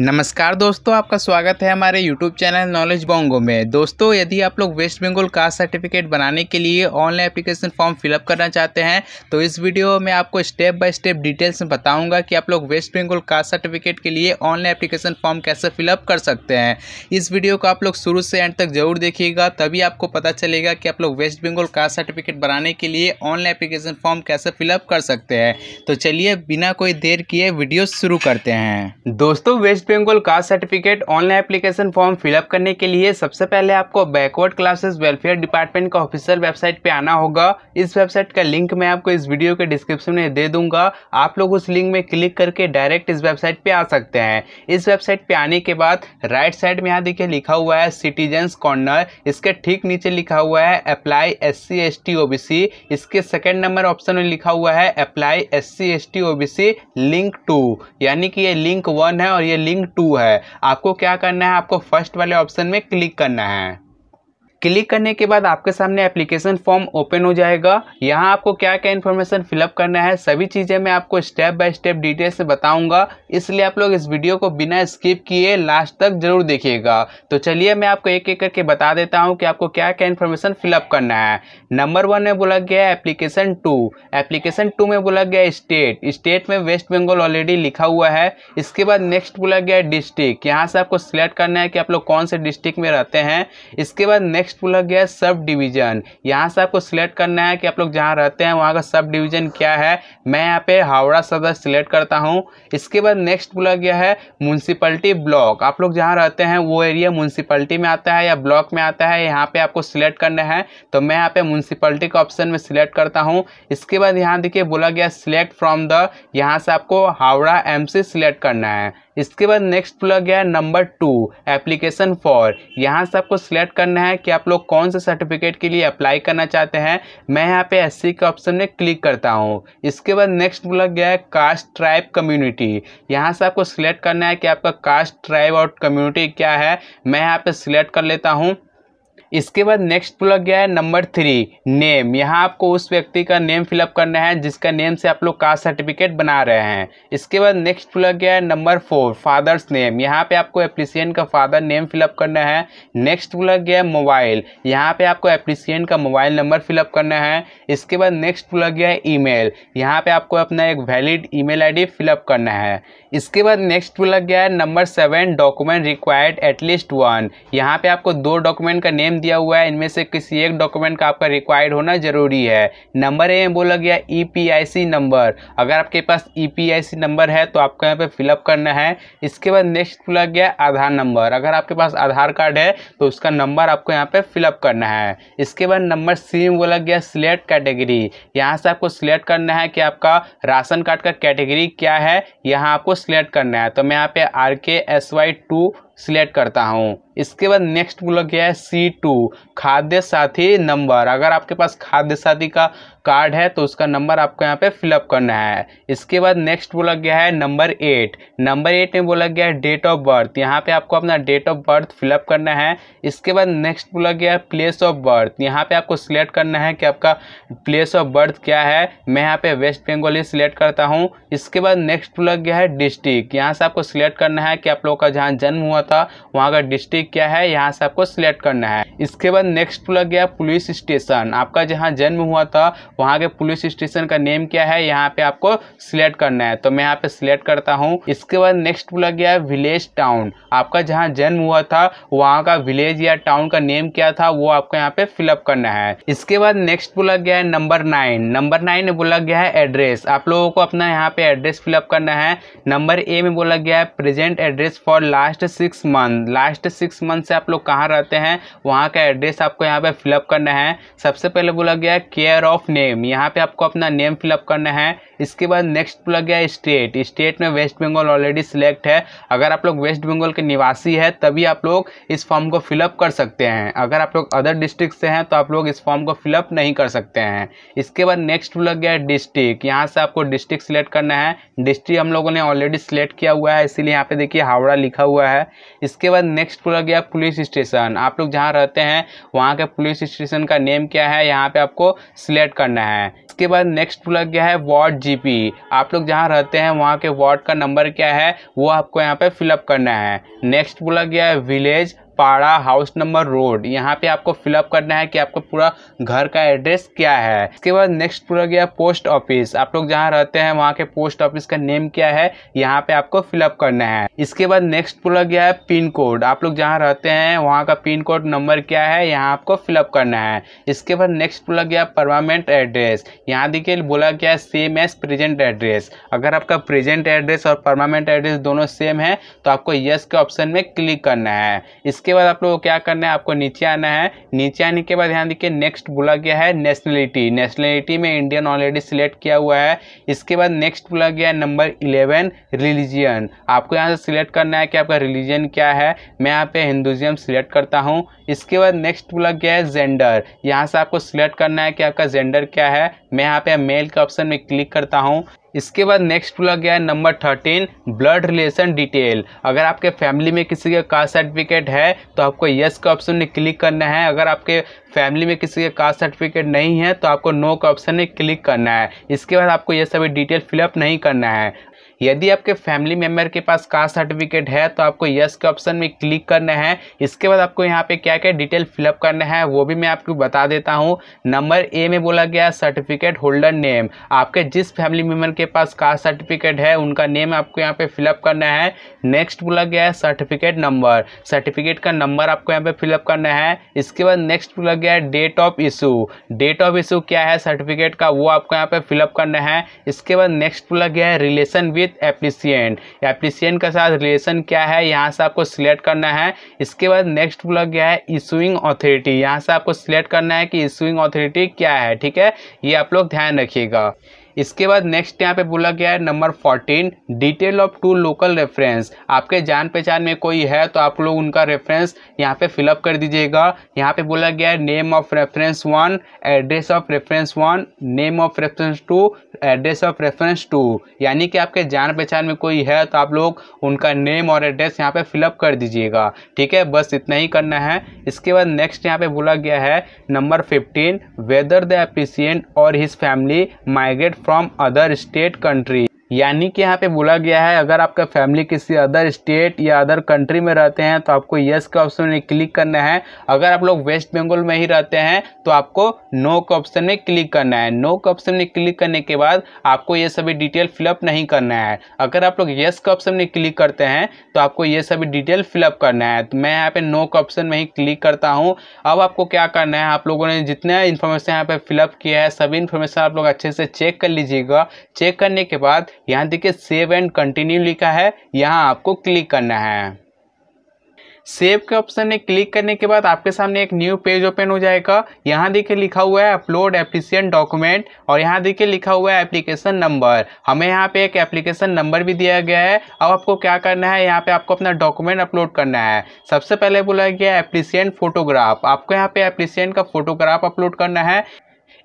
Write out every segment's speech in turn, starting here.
नमस्कार दोस्तों आपका स्वागत है हमारे यूट्यूब चैनल नॉलेज बॉन्गो में दोस्तों यदि आप लोग वेस्ट बंगाल कास्ट सर्टिफिकेट बनाने के लिए ऑनलाइन एप्लीकेशन फॉर्म फिलअप करना चाहते हैं तो इस वीडियो में आपको स्टेप बाय स्टेप डिटेल्स में बताऊंगा कि आप लोग वेस्ट बंगाल कास्ट सर्टिफिकेट के लिए ऑनलाइन एप्लीकेशन फॉर्म कैसे फिलअप कर सकते हैं इस वीडियो को आप लोग शुरू से एंड तक जरूर देखिएगा तभी आपको पता चलेगा कि आप लोग वेस्ट बंगाल कास्ट सर्टिफिकेट बनाने के लिए ऑनलाइन एप्लीकेशन फॉर्म कैसे फिलअप कर सकते हैं तो चलिए बिना कोई देर किए वीडियो शुरू करते हैं दोस्तों West West Bengal caste certificate online application form fill up करने के लिए सबसे पहले आपको बैकवर्ड क्लासेस वेलफेयर डिपार्टमेंट का ऑफिशियल वेबसाइट पे आना होगा इस वेबसाइट का लिंक मैं आपको इस वीडियो के डिस्क्रिप्शन में दे दूंगा आप लोग उस लिंक में क्लिक करके डायरेक्ट इस वेबसाइट पर आ सकते हैं इस वेबसाइट पर आने के बाद राइट साइड में यहाँ देखिए लिखा हुआ है सिटीजन्स कॉर्नर इसके ठीक नीचे लिखा हुआ है apply S C S T O B C इसके सेकेंड नंबर ऑप्शन में लिखा हुआ है apply S C S T O B C link two यानी कि ये लिंक वन है और ये लिंक लिंक टू है आपको क्या करना है आपको फर्स्ट वाले ऑप्शन में क्लिक करना है क्लिक करने के बाद आपके सामने एप्लीकेशन फॉर्म ओपन हो जाएगा यहाँ आपको क्या क्या इन्फॉर्मेशन फिलअप करना है सभी चीज़ें मैं आपको स्टेप बाय स्टेप डिटेल से बताऊंगा इसलिए आप लोग इस वीडियो को बिना स्किप किए लास्ट तक जरूर देखिएगा तो चलिए मैं आपको एक एक करके बता देता हूँ कि आपको क्या क्या इन्फॉर्मेशन फिलअप करना है नंबर वन में बोला गया है एप्लीकेशन टू एप्लीकेशन टू में बोला गया स्टेट स्टेट में वेस्ट बंगाल ऑलरेडी लिखा हुआ है इसके बाद नेक्स्ट बोला गया डिस्ट्रिक्ट यहाँ से आपको सिलेक्ट करना है कि आप लोग कौन से डिस्ट्रिक्ट में रहते हैं इसके बाद नेक्स्ट नेक्स्ट बोला गया है सब डिवीज़न यहाँ से आपको सिलेक्ट करना है कि आप लोग जहाँ रहते हैं वहाँ का सब डिवीज़न क्या है मैं यहाँ पे हावड़ा सदर सिलेक्ट करता हूँ इसके बाद नेक्स्ट बोला गया है म्यूनसिपलिटी ब्लॉक आप लोग जहाँ रहते हैं वो एरिया म्यूनसिपलिटी में आता है या ब्लॉक में आता है यहाँ पर आपको सिलेक्ट करना है तो मैं यहाँ पर म्यूनसिपलिटी का ऑप्शन में सिलेक्ट करता हूँ इसके बाद यहाँ देखिए बोला गया सिलेक्ट फ्रॉम द यहाँ से आपको हावड़ा एम सिलेक्ट करना है इसके बाद नेक्स्ट बोला गया है नंबर टू एप्लीकेशन फॉर यहाँ से आपको सिलेक्ट करना है कि आप लोग कौन से सर्टिफिकेट के लिए अप्लाई करना चाहते हैं मैं यहाँ पे एस के ऑप्शन में क्लिक करता हूँ इसके बाद नेक्स्ट बोला गया है कास्ट ट्राइब कम्युनिटी यहाँ से आपको सिलेक्ट करना है कि आपका कास्ट ट्राइब और कम्युनिटी क्या है मैं यहाँ पर सिलेक्ट कर लेता हूँ इसके बाद नेक्स्ट प्लग गया है नंबर थ्री नेम यहाँ आपको उस व्यक्ति का नेम फिलअप करना है जिसका नेम से आप लोग कास्ट सर्टिफिकेट बना रहे हैं इसके बाद नेक्स्ट प्लग गया है नंबर फोर फादर्स नेम यहाँ पे आपको एप्लीसियन का फादर नेम फिलअप करना है नेक्स्ट प्लग गया है मोबाइल यहाँ पे आपको एप्लीसियन का मोबाइल नंबर फिलअप करना है इसके बाद नेक्स्ट प्लग गया है ई मेल यहाँ पर आपको अपना एक वैलिड आई डी फिलअप करना है इसके बाद नेक्स्ट प्लग गया है number seven document required at least one यहाँ पर आपको दो डॉक्यूमेंट का नेम ऑप्शन दिया हुआ है इनमें से किसी एक डॉक्यूमेंट का आपका रिक्वायर्ड होना जरूरी है नंबर ए में बोला गया ई e नंबर अगर आपके पास ई e नंबर है तो आपको यहाँ पर फिलअप करना है इसके बाद नेक्स्ट बोला गया आधार नंबर अगर आपके पास आधार कार्ड है तो उसका नंबर आपको यहाँ पर फिलअप करना है इसके बाद नंबर सी में बोला गया सिलेक्ट कैटेगरी यहाँ से आपको सिलेक्ट करना है कि आपका राशन कार्ड का कैटेगरी क्या है यहाँ आपको सिलेक्ट करना है तो मैं यहाँ पे आर के एस वाई टू सिलेक्ट करता हूँ इसके बाद नेक्स्ट बोला गया है सी टू खाद्य साथी नंबर अगर आपके पास खाद्य साथी का कार्ड है तो उसका नंबर आपको यहाँ पे फिलअप करना है इसके बाद नेक्स्ट बोला गया है नंबर एट नंबर एट में बोला गया है डेट ऑफ बर्थ यहाँ पे आपको अपना डेट ऑफ बर्थ फिलअप करना है इसके बाद नेक्स्ट बोला गया है प्लेस ऑफ बर्थ यहाँ पे आपको सिलेक्ट करना है कि आपका प्लेस ऑफ बर्थ क्या है मैं यहाँ पे वेस्ट बंगाल ही सिलेक्ट करता हूँ इसके बाद नेक्स्ट बोला गया है डिस्ट्रिक्ट यहाँ से आपको सिलेक्ट करना है कि आप लोगों का जहाँ जन्म हुआ था वहाँ का डिस्ट्रिक्ट क्या है यहाँ से आपको सिलेक्ट करना है इसके बाद नेक्स्ट बोला गया पुलिस स्टेशन आपका जहाँ जन्म हुआ था वहाँ के पुलिस स्टेशन का नेम क्या है यहाँ पे आपको सिलेक्ट करना है तो मैं यहाँ पे सिलेक्ट करता हूँ इसके बाद नेक्स्ट बोला गया है विलेज टाउन आपका जहाँ जन्म हुआ था वहाँ का विलेज या टाउन का नेम क्या था वो आपको यहाँ पे फिलअप करना है इसके बाद नेक्स्ट बोला गया है नंबर नाइन नंबर नाइन में बोला गया है एड्रेस आप लोगों को अपना यहाँ पे एड्रेस फिलअप करना है नंबर ए में बोला गया है present address for last six month last six month से आप लोग कहाँ रहते हैं वहाँ का एड्रेस आपको यहाँ पे फिलअप करना है सबसे पहले बोला गया है केयर ऑफ नेम नेम यहाँ पे आपको अपना नेम फिलअप करना है इसके बाद नेक्स्ट लग गया स्टेट स्टेट में वेस्ट बंगाल ऑलरेडी सिलेक्ट है अगर आप लोग वेस्ट बंगाल के निवासी है तभी आप लोग इस फॉर्म को फिलअप कर सकते हैं अगर आप लोग अदर डिस्ट्रिक्ट से हैं तो आप लोग इस फॉर्म को फिलअप नहीं कर सकते हैं इसके बाद नेक्स्ट प्लग गया डिस्ट्रिक्ट यहाँ से आपको डिस्ट्रिक्ट सिलेक्ट करना है डिस्ट्रिक्ट हम लोगों ने ऑलरेडी सिलेक्ट किया हुआ है इसीलिए यहाँ पे देखिए हावड़ा लिखा हुआ है इसके बाद नेक्स्ट प्लग गया पुलिस स्टेशन आप लोग जहाँ रहते हैं वहाँ के पुलिस स्टेशन का नेम क्या है यहाँ पे आपको सिलेक्ट करना करना है इसके बाद नेक्स्ट प्लग क्या है वार्ड जी आप लोग जहाँ रहते हैं वहाँ के वार्ड का नंबर क्या है वो आपको यहाँ पे फिलअप करना है नेक्स्ट प्लग क्या है विलेज पाड़ा हाउस नंबर रोड यहाँ पे आपको फिलअप करना है कि आपका पूरा घर का एड्रेस क्या है इसके बाद नेक्स्ट पूरा गया पोस्ट ऑफिस आप लोग जहाँ रहते हैं वहाँ के पोस्ट ऑफिस का नेम क्या है यहाँ पे आपको फिलअप करना है इसके बाद नेक्स्ट पूरा गया है पिन कोड आप लोग जहाँ रहते हैं वहाँ का पिन कोड नंबर क्या है यहाँ आपको फिलअप करना है इसके बाद नेक्स्ट पूरा गया परमानेंट एड्रेस यहाँ देखिए बोला गया है सेम एज प्रेजेंट एड्रेस अगर आपका प्रेजेंट एड्रेस और परमानेंट एड्रेस दोनों सेम है तो आपको यस के ऑप्शन में क्लिक करना है इसके इसके बाद आप लोगों को क्या करना है आपको नीचे आना है नीचे आने के बाद ध्यान देखिए नेक्स्ट बोला गया है नेशनलिटी नेशनलिटी में इंडियन ऑलरेडी सिलेक्ट किया हुआ है इसके बाद नेक्स्ट बोला गया है नंबर इलेवन रिलीजियन आपको यहाँ से सिलेक्ट करना है कि आपका रिलीजन क्या है मैं यहाँ पे हिंदुज़म सिलेक्ट करता हूँ इसके बाद नेक्स्ट बोला गया है जेंडर यहाँ से आपको सिलेक्ट करना है कि आपका जेंडर क्या है मैं यहाँ पे मेल के ऑप्शन में क्लिक करता हूँ इसके बाद नेक्स्ट बोला गया है number thirteen blood relation detail अगर आपके फैमिली में किसी का कास्ट सर्टिफिकेट है तो आपको यस का ऑप्शन में क्लिक करना है अगर आपके फैमिली में किसी का कास्ट सर्टिफिकेट नहीं है तो आपको नो का ऑप्शन में क्लिक करना है इसके बाद आपको यह सभी डिटेल फिलअप नहीं करना है यदि आपके फैमिली मेम्बर के पास कास्ट सर्टिफिकेट है तो आपको यस के ऑप्शन में क्लिक करना है इसके बाद आपको यहाँ पे क्या क्या डिटेल फिलअप करना है वो भी मैं आपको बता देता हूँ नंबर ए में बोला गया सर्टिफिकेट होल्डर नेम आपके जिस फैमिली मेम्बर के पास कास्ट सर्टिफिकेट है उनका नेम आपको यहाँ पे फिलअप करना है नेक्स्ट बोला गया है सर्टिफिकेट नंबर सर्टिफिकेट का नंबर आपको यहाँ पे फिलअप करना है इसके बाद नेक्स्ट बोला गया है date of issue date of issue क्या है सर्टिफिकेट का वो आपको यहाँ पे फिलअप करना है इसके बाद नेक्स्ट बोला गया है relation with with applicant applicant के साथ रिलेशन क्या है यहाँ से आपको सिलेक्ट करना है इसके बाद नेक्स्ट ब्लॉक क्या है इशूइंग अथॉरिटी यहाँ से आपको सिलेक्ट करना है कि इशूइंग अथॉरिटी क्या है ठीक है ये आप लोग ध्यान रखिएगा इसके बाद नेक्स्ट यहाँ पे बोला गया है number fourteen detail of two local reference आपके जान पहचान में कोई है तो आप लोग उनका रेफरेंस यहाँ पे फिलअप कर दीजिएगा यहाँ पे बोला गया है name of reference one address of reference one name of reference two address of reference two यानी कि आपके जान पहचान में कोई है तो आप लोग उनका नेम और एड्रेस यहाँ पे फिलअप कर दीजिएगा ठीक है बस इतना ही करना है इसके बाद नेक्स्ट यहाँ पे बोला गया है number fifteen whether the applicant और his family migrate from other state countries. यानी कि यहाँ पे बोला गया है अगर आपका फैमिली किसी अदर स्टेट या अदर कंट्री में रहते हैं तो आपको येस का ऑप्शन में क्लिक करना है अगर आप लोग वेस्ट बंगाल में ही रहते हैं तो आपको नो के ऑप्शन में क्लिक करना है नो के ऑप्शन में क्लिक करने के बाद आपको ये सभी डिटेल फिलअप नहीं करना है अगर आप लोग येस के ऑप्शन में क्लिक करते हैं तो आपको ये सभी डिटेल फिलअप करना है तो मैं यहाँ पर नो के ऑप्शन में ही क्लिक करता हूँ अब आपको क्या करना है आप लोगों ने जितने इन्फॉर्मेशन यहाँ पर फिलअप किया है सभी इन्फॉर्मेशन आप लोग अच्छे से चेक कर लीजिएगा चेक करने के बाद यहाँ देखिए सेव एंड कंटिन्यू लिखा है यहाँ आपको क्लिक करना है सेव के ऑप्शन में क्लिक करने के बाद आपके सामने एक न्यू पेज ओपन हो जाएगा यहाँ देखिए लिखा हुआ है अपलोड एफिशियंट डॉक्यूमेंट और यहाँ देखिए लिखा हुआ है एप्लीकेशन नंबर हमें यहाँ पे एक एप्लीकेशन नंबर भी दिया गया है अब आपको क्या करना है यहाँ पे आपको अपना डॉक्यूमेंट अपलोड करना है सबसे पहले बोला गया एप्लीसियंट फोटोग्राफ आपको यहाँ पे एप्लीसियंट का फोटोग्राफ अपलोड करना है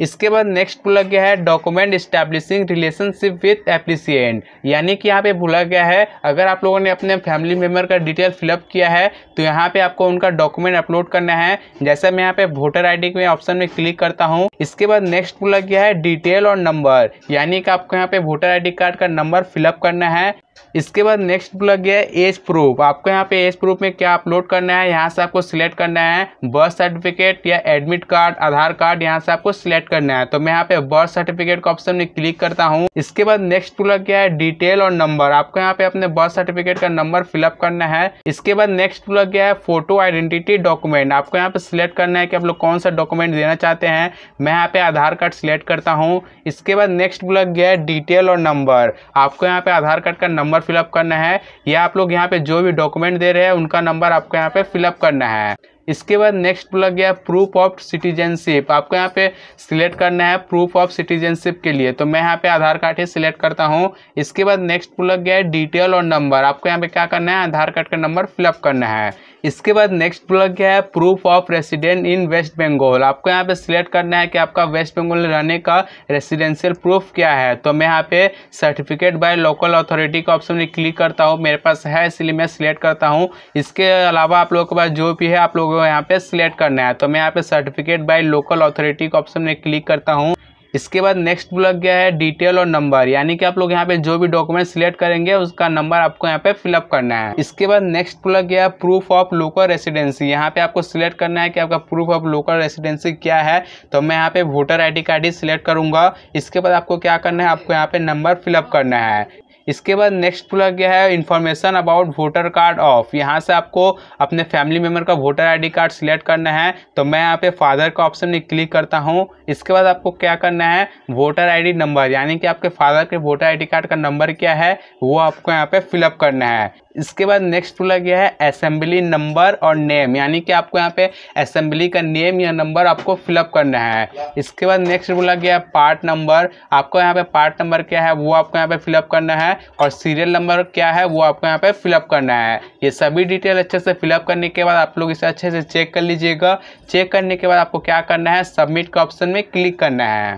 इसके बाद नेक्स्ट बोला गया है document establishing relationship with applicant यानी कि यहाँ पे बोला गया है अगर आप लोगों ने अपने फैमिली मेम्बर का डिटेल फिलअप किया है तो यहाँ पे आपको उनका डॉक्यूमेंट अपलोड करना है जैसे मैं यहाँ पे वोटर आई के ऑप्शन में क्लिक करता हूँ इसके बाद नेक्स्ट बोला गया है डिटेल और नंबर यानी कि आपको यहाँ पे वोटर आई कार्ड का नंबर फिलअप करना है इसके बाद नेक्स्ट लग गया है एज प्रूफ आपको यहाँ पे एज प्रूफ में क्या अपलोड करना है यहाँ से आपको सिलेक्ट करना है बर्थ सर्टिफिकेट या एडमिट कार्ड आधार कार्ड यहाँ से आपको सिलेक्ट करना है तो मैं यहाँ पे बर्थ सर्टिफिकेट का ऑप्शन में क्लिक करता हूँ इसके बाद नेक्स्ट लग गया है डिटेल और नंबर आपको यहाँ पे अपने बर्थ सर्टिफिकेट का नंबर फिलअप करना है इसके बाद नेक्स्ट लग गया है फोटो आइडेंटिटी डॉक्यूमेंट आपको यहाँ पे सिलेक्ट करना है कि आप लोग कौन सा डॉक्यूमेंट देना चाहते हैं मैं यहाँ पे आधार कार्ड सिलेक्ट करता हूँ इसके बाद नेक्स्ट लग गया है डिटेल और नंबर आपको यहाँ पे आधार कार्ड का नंबर नंबर फिलअप करना है या आप लोग यहाँ पे जो भी डॉक्यूमेंट दे रहे हैं उनका नंबर आपको यहाँ पे फिलअप करना है इसके बाद नेक्स्ट लग गया प्रूफ ऑफ सिटीजनशिप आपको यहाँ पे सिलेक्ट करना है प्रूफ ऑफ सिटीजनशिप के लिए तो मैं यहाँ पे आधार कार्ड ही सिलेक्ट करता हूँ इसके बाद नेक्स्ट लग गया है डिटेल और नंबर आपको यहाँ पे क्या करना है आधार कार्ड का नंबर फिलअप करना है इसके बाद नेक्स्ट ब्लॉक क्या है proof of resident in West Bengal आपको यहाँ पे सिलेक्ट करना है कि आपका वेस्ट बंगाल रहने का रेसिडेंशियल प्रूफ क्या है तो मैं यहाँ पे सर्टिफिकेट बाय लोकल अथॉरिटी का ऑप्शन में क्लिक करता हूँ मेरे पास है इसलिए मैं सिलेक्ट करता हूँ इसके अलावा आप लोगों के पास जो भी है आप लोगों को यहाँ पे सिलेक्ट करना है तो मैं यहाँ पे सर्टिफिकेट बाय लोकल अथॉरिटी का ऑप्शन में क्लिक करता हूँ इसके बाद नेक्स्ट ब्लॉक गया है डिटेल और नंबर यानी कि आप लोग यहाँ पे जो भी डॉक्यूमेंट सिलेक्ट करेंगे उसका नंबर आपको यहाँ पे फिलअप करना है इसके बाद नेक्स्ट ब्लॉक गया है प्रूफ ऑफ लोकल रेसिडेंसी यहाँ पे आपको सिलेक्ट करना है कि आपका प्रूफ ऑफ लोकल रेसिडेंसी क्या है तो मैं यहाँ पे वोटर आई कार्ड ही सिलेक्ट करूँगा इसके बाद आपको क्या करना है आपको यहाँ पे नंबर फिलअप करना है इसके बाद नेक्स्ट खुला गया है information about voter card of यहाँ से आपको अपने फैमिली मेम्बर का वोटर आई कार्ड सिलेक्ट करना है तो मैं यहाँ पे फादर का ऑप्शन में क्लिक करता हूँ इसके बाद आपको क्या करना है वोटर आई नंबर यानी कि आपके फादर के वोटर आई कार्ड का नंबर क्या है वो आपको यहाँ पे फिलअप करना है इसके बाद नेक्स्ट बोला गया है असेंबली नंबर और नेम यानी कि आपको यहाँ पे असेंबली का नेम या नंबर आपको फिलअप करना है इसके बाद नेक्स्ट बोला गया है पार्ट नंबर आपको यहाँ पे पार्ट नंबर क्या है वो आपको यहाँ पे फिलअप करना है और सीरियल नंबर क्या है वो आपको यहाँ पे फिलअप करना है ये सभी डिटेल अच्छे से फिलअप करने के बाद आप लोग इसे अच्छे से चेक कर लीजिएगा चेक करने के बाद आपको क्या करना है सबमिट का ऑप्शन में क्लिक करना है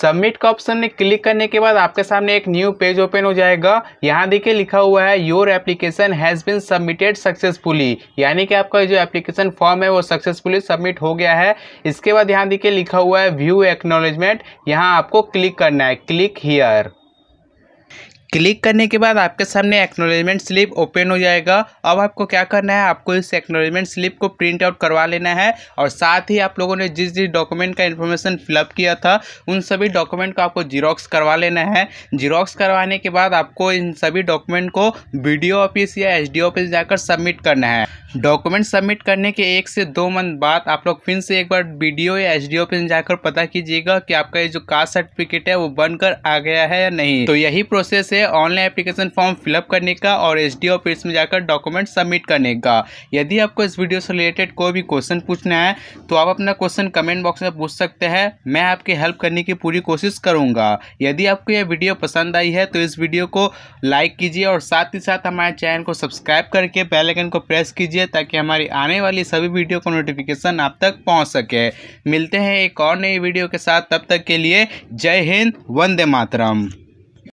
सबमिट का ऑप्शन में क्लिक करने के बाद आपके सामने एक न्यू पेज ओपन हो जाएगा यहाँ देखिए लिखा हुआ है your application has been submitted successfully यानी कि आपका जो एप्लीकेशन फॉर्म है वो सक्सेसफुली सबमिट हो गया है इसके बाद यहाँ देखिए लिखा हुआ है व्यू एक्नोलेजमेंट यहाँ आपको क्लिक करना है क्लिक हीयर क्लिक करने के बाद आपके सामने एक्नोलेजमेंट स्लिप ओपन हो जाएगा अब आपको क्या करना है आपको इस एक्नोलेजमेंट स्लिप को प्रिंट आउट करवा लेना है और साथ ही आप लोगों ने जिस जिस डॉक्यूमेंट का इन्फॉर्मेशन फिलअप किया था उन सभी डॉक्यूमेंट को आपको जीरोक्स करवा लेना है जीरोक्स करवाने के बाद आपको इन सभी डॉक्यूमेंट को बी ऑफिस या एस ऑफिस जाकर सबमिट करना है डॉक्यूमेंट सबमिट करने के एक से दो मंथ बाद आप लोग फिर से एक बार बी या एस डी पे जाकर पता कीजिएगा कि आपका ये जो कास्ट सर्टिफिकेट है वो बनकर आ गया है या नहीं तो यही प्रोसेस है ऑनलाइन एप्लीकेशन फॉर्म फिलअप करने का और एस डी ऑफिस में जाकर डॉक्यूमेंट सबमिट करने का यदि आपको इस वीडियो से रिलेटेड कोई भी क्वेश्चन पूछना है तो आप अपना क्वेश्चन कमेंट बॉक्स में पूछ सकते हैं मैं आपकी हेल्प करने की पूरी कोशिश करूँगा यदि आपको यह वीडियो पसंद आई है तो इस वीडियो को लाइक कीजिए और साथ ही साथ हमारे चैनल को सब्सक्राइब करके बेलाइकन को प्रेस कीजिए दीजिए ताकि हमारी आने वाली सभी वीडियो का नोटिफिकेशन आप तक पहुंच सके मिलते हैं एक और नई वीडियो के साथ तब तक के लिए जय हिंद वंदे मातरम